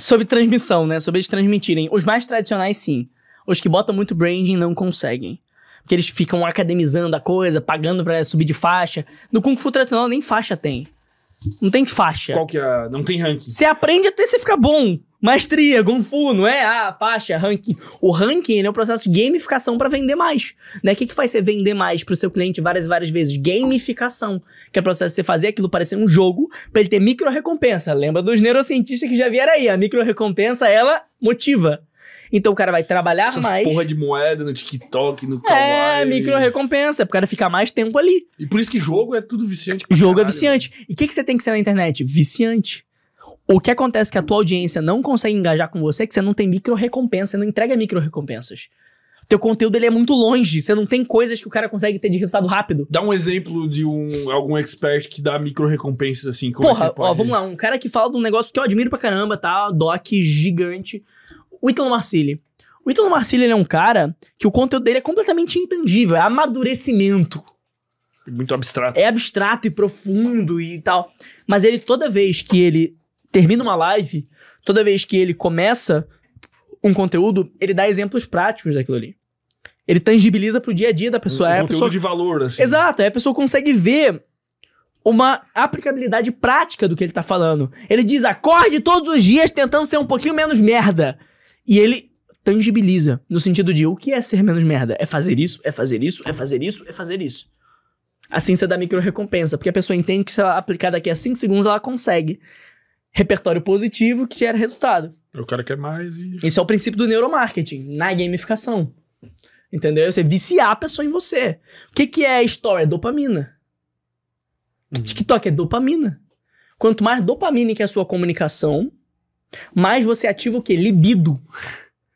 sobre transmissão, né? Sobre eles transmitirem. Os mais tradicionais, sim. Os que botam muito branding não conseguem. Porque eles ficam academizando a coisa, pagando pra subir de faixa. No Kung Fu tradicional, nem faixa tem. Não tem faixa. Qual que é? Não tem ranking. Você aprende até você ficar bom. Maestria, Kung Fu, não é? Ah, faixa, ranking. O ranking é um processo de gamificação para vender mais. Né? O que, que faz você vender mais pro seu cliente várias e várias vezes? Gamificação. Que é o processo de você fazer aquilo parecer um jogo para ele ter micro recompensa. Lembra dos neurocientistas que já vieram aí? A micro recompensa, ela motiva. Então o cara vai trabalhar Essas mais. porra de moeda no TikTok, no Kawaii. É, micro recompensa, pro cara ficar mais tempo ali. E por isso que jogo é tudo viciante. Jogo é caralho. é viciante. Né? E o que, que você tem que ser na internet? Viciante. O que acontece é que a tua audiência não consegue engajar com você, é que você não tem micro recompensa, você não entrega micro recompensas teu conteúdo ele é muito longe. Você não tem coisas que o cara consegue ter de resultado rápido. Dá um exemplo de um, algum expert que dá micro recompensas assim. Como Porra, é pode... ó, vamos lá. Um cara que fala de um negócio que eu admiro pra caramba, tá? Doc gigante o Ítalo Marcilli. O Ítalo Marcilli é um cara que o conteúdo dele é completamente intangível, é amadurecimento. Muito abstrato. É abstrato e profundo e tal. Mas ele, toda vez que ele termina uma live, toda vez que ele começa um conteúdo, ele dá exemplos práticos daquilo ali. Ele tangibiliza pro dia a dia da pessoa. Um, um é conteúdo pessoa... de valor, assim. Exato, aí a pessoa consegue ver uma aplicabilidade prática do que ele tá falando. Ele diz, acorde todos os dias tentando ser um pouquinho menos merda. E ele tangibiliza, no sentido de o que é ser menos merda? É fazer isso, é fazer isso, é fazer isso, é fazer isso. A ciência da micro-recompensa, porque a pessoa entende que se ela aplicar daqui a 5 segundos, ela consegue. Repertório positivo que gera resultado. O cara quer mais e. Esse é o princípio do neuromarketing, na gamificação. Entendeu? Você viciar a pessoa em você. O que, que é história É dopamina. Uhum. TikTok é dopamina. Quanto mais dopamina que é a sua comunicação, mais você ativa o quê? Libido.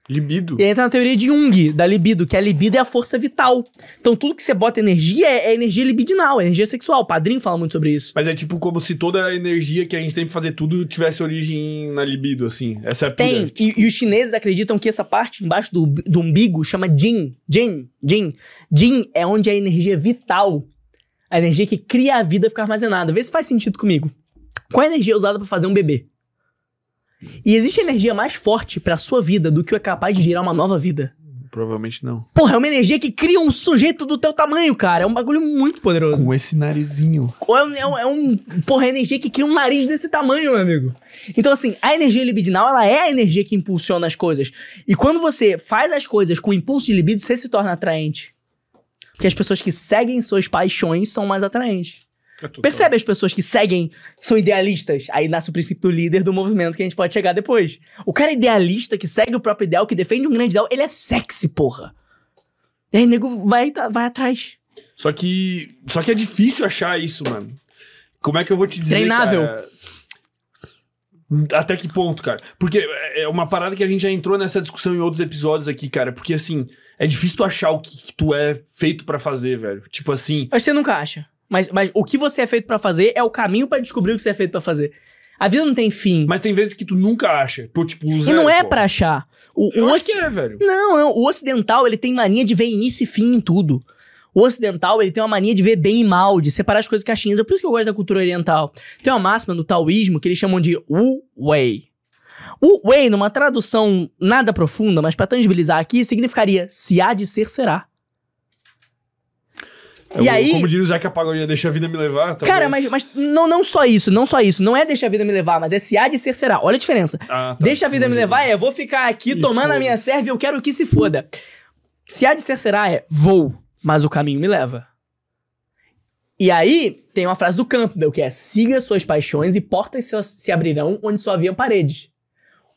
Libido. E entra na teoria de Jung, da libido, que a libido é a força vital. Então tudo que você bota energia é, é energia libidinal, é energia sexual. O padrinho fala muito sobre isso. Mas é tipo como se toda a energia que a gente tem pra fazer tudo tivesse origem na libido, assim. Essa é a Tem. E, e, os chineses acreditam que essa parte embaixo do, do umbigo chama Jin. Jin. Jin. Jin é onde a energia vital, a energia que cria a vida fica armazenada. Vê se faz sentido comigo. Qual é a energia usada para fazer um bebê? E existe energia mais forte pra sua vida do que é capaz de gerar uma nova vida? Provavelmente não. Porra, é uma energia que cria um sujeito do teu tamanho, cara. É um bagulho muito poderoso. Com esse narizinho. É, é, é um. Porra, é energia que cria um nariz desse tamanho, meu amigo. Então, assim, a energia libidinal, ela é a energia que impulsiona as coisas. E quando você faz as coisas com impulso de libido, você se torna atraente. Porque as pessoas que seguem suas paixões são mais atraentes. Percebe as pessoas que seguem, são idealistas. Aí nasce o princípio do líder do movimento que a gente pode chegar depois. O cara idealista que segue o próprio ideal, que defende um grande ideal, ele é sexy, porra. E aí, nego, vai, tá, vai atrás. Só que. Só que é difícil achar isso, mano. Como é que eu vou te dizer? Treinável. Cara, até que ponto, cara? Porque é, é uma parada que a gente já entrou nessa discussão em outros episódios aqui, cara. Porque assim, é difícil tu achar o que, que tu é feito para fazer, velho. Tipo assim. Mas você nunca acha. Mas, mas o que você é feito para fazer é o caminho para descobrir o que você é feito para fazer. A vida não tem fim. Mas tem vezes que tu nunca acha. Por, tipo, zero, e não é para achar. O, eu acho que é, velho. Não, não, é, o ocidental, ele tem mania de ver início e fim em tudo. O ocidental, ele tem uma mania de ver bem e mal, de separar as coisas a chinesa é por isso que eu gosto da cultura oriental. Tem uma máxima do taoísmo que eles chamam de Wu Wei. Wu Wei, numa tradução nada profunda, mas para tangibilizar aqui, significaria se há de ser, será. E aí, como diria o Zeca Pagodinho, deixa a vida me levar. Talvez. Cara, mas, mas não, não só isso, não só isso. Não é deixa a vida me levar, mas é se há de ser, será. Olha a diferença. Ah, tá, deixa a vida imagina. me levar é vou ficar aqui e tomando a minha serve e eu quero que se foda. Se há de ser, será é vou, mas o caminho me leva. E aí tem uma frase do Campbell que é siga suas paixões e portas se, se abrirão onde só havia paredes.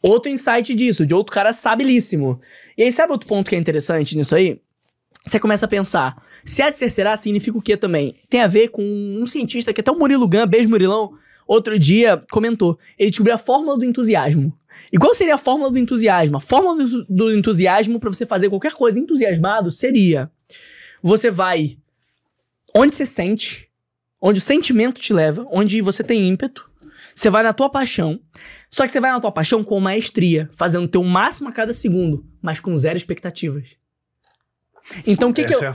Outro insight disso, de outro cara sabilíssimo. E aí sabe outro ponto que é interessante nisso aí? você começa a pensar, se há de ser será, significa o que também? Tem a ver com um cientista que até o Murilo Gun, beijo Murilão, outro dia comentou. Ele descobriu a fórmula do entusiasmo. E qual seria a fórmula do entusiasmo? A fórmula do, do entusiasmo para você fazer qualquer coisa entusiasmado seria: você vai onde você sente, onde o sentimento te leva, onde você tem ímpeto, você vai na tua paixão. Só que você vai na tua paixão com maestria, fazendo o teu máximo a cada segundo, mas com zero expectativas. Então, o que, que, eu, é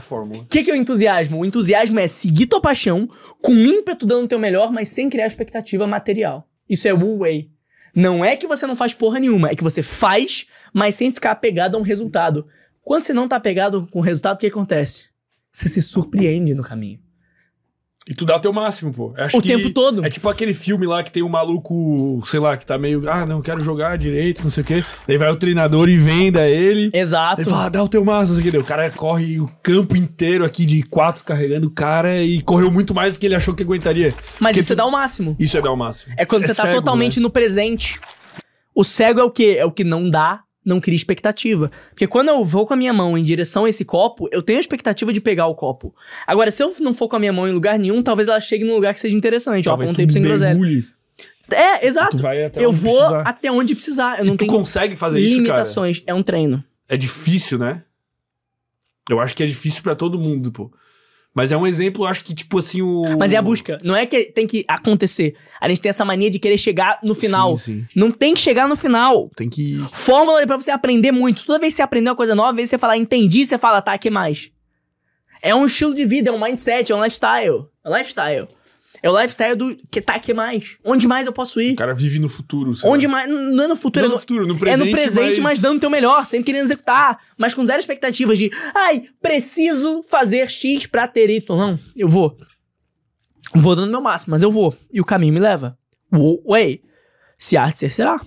que, que é o entusiasmo? O entusiasmo é seguir tua paixão, com ímpeto dando o teu melhor, mas sem criar expectativa material. Isso é Wu way. Não é que você não faz porra nenhuma, é que você faz, mas sem ficar apegado a um resultado. Quando você não tá apegado com o resultado, o que acontece? Você se surpreende no caminho. E tu dá o teu máximo, pô. Acho o tempo todo. É tipo aquele filme lá que tem um maluco, sei lá, que tá meio, ah, não quero jogar direito, não sei o quê. Daí vai o treinador e venda ele. Exato. Ele fala, ah, dá o teu máximo, não sei o quê. O cara corre o campo inteiro aqui de quatro carregando o cara e correu muito mais do que ele achou que aguentaria. Mas Porque isso é tu... é dar o máximo. Isso é dar o máximo. É quando é você tá cego, totalmente né? no presente. O cego é o quê? É o que não dá não cria expectativa. Porque quando eu vou com a minha mão em direção a esse copo, eu tenho a expectativa de pegar o copo. Agora, se eu não for com a minha mão em lugar nenhum, talvez ela chegue num lugar que seja interessante. Talvez eu apontei pra sem groselha. É, exato. eu vou precisar. até onde precisar. Eu não e tenho tu consegue fazer limitações. isso, É um treino. É difícil, né? Eu acho que é difícil para todo mundo, pô. Mas é um exemplo, acho que, tipo assim, o. Mas é a busca. Não é que tem que acontecer. A gente tem essa mania de querer chegar no final. Sim, sim. Não tem que chegar no final. Tem que. Fórmula é pra você aprender muito. Toda vez que você aprender uma coisa nova, vez você fala, entendi, você fala, tá, que mais? É um estilo de vida, é um mindset, é um lifestyle. É um lifestyle. É o lifestyle do que tá aqui mais. Onde mais eu posso ir? O cara vive no futuro. Sabe? Onde mais. Não é no futuro. Não é, é no, futuro, no presente. É no presente, mas... mas dando o teu melhor, sempre querendo executar. Mas com zero expectativas de, ai, preciso fazer X pra ter Y. Não, eu vou. Vou dando meu máximo, mas eu vou. E o caminho me leva. way? se arte ser, será.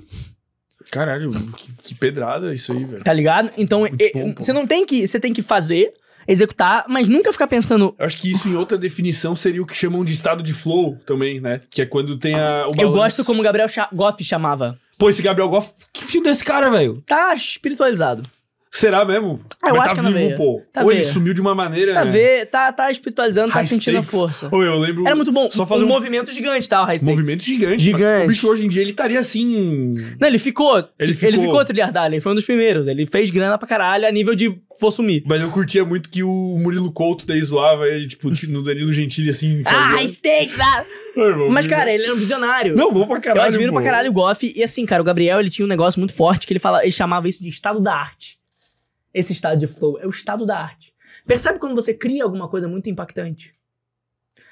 Caralho, que, que pedrada isso aí, velho. Tá ligado? Então, é, bom, você não tem que. Você tem que fazer executar, mas nunca ficar pensando. Eu acho que isso, em outra definição, seria o que chamam de estado de flow também, né? Que é quando tem a. Eu gosto como Gabriel Cha Goff chamava. Pô, esse Gabriel Goff, que fio desse cara, velho? Tá espiritualizado. Será mesmo? Ah, eu Mas acho tá que vivo, pô. Tá ou ele sumiu de uma maneira. Tá, né? vendo? tá, tá espiritualizando, tá sentindo stakes. a força. Ou eu lembro. Era muito bom. Só fazer um, um movimento gigante, tá? O high Movimento gigante. Gigante. O bicho hoje em dia ele estaria assim. Não, ele ficou. Ele ficou, ele ficou trilhardário, ele foi um dos primeiros. Ele fez grana pra caralho a nível de vou sumir. Mas eu curtia muito que o Murilo Couto daí zoava ele, tipo, no Danilo Gentili, assim. Ah, fazia... Ah, steaks! Ah. Mas, cara, é- ele era um visionário. Não, bom pra caralho. Eu admiro pô. pra caralho o Goff. E assim, cara, o Gabriel, ele tinha um negócio muito forte que ele, fala, ele chamava isso de estado da arte esse estado de flow, é o estado da arte. Percebe quando você cria alguma coisa muito impactante?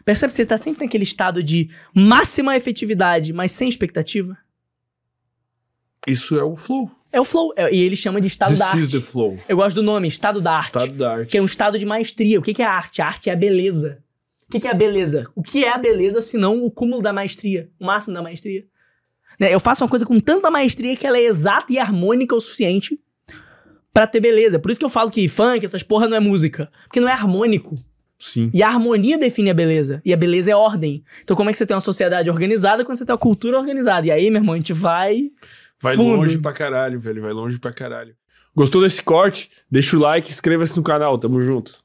Percebe que você está sempre naquele estado de máxima efetividade, mas sem expectativa? Isso é o flow. É o flow. É, e ele chama de estado This da arte. Is the flow. Eu gosto do nome, estado da arte. Estado da arte. Que é um estado de maestria. O que, é a arte? A arte é a beleza. O que, é a beleza? O que é a beleza se não o cúmulo da maestria? O máximo da maestria? Né, eu faço uma coisa com tanta maestria que ela é exata e harmônica o suficiente para ter beleza. Por isso que eu falo que funk, essas porra não é música. Porque não é harmônico. Sim. E a harmonia define a beleza. E a beleza é ordem. Então, como é que você tem uma sociedade organizada quando você tem uma cultura organizada? E aí, meu irmão, a gente vai. Vai fundo. longe pra caralho, velho. Vai longe pra caralho. Gostou desse corte? Deixa o like, inscreva-se no canal. Tamo junto.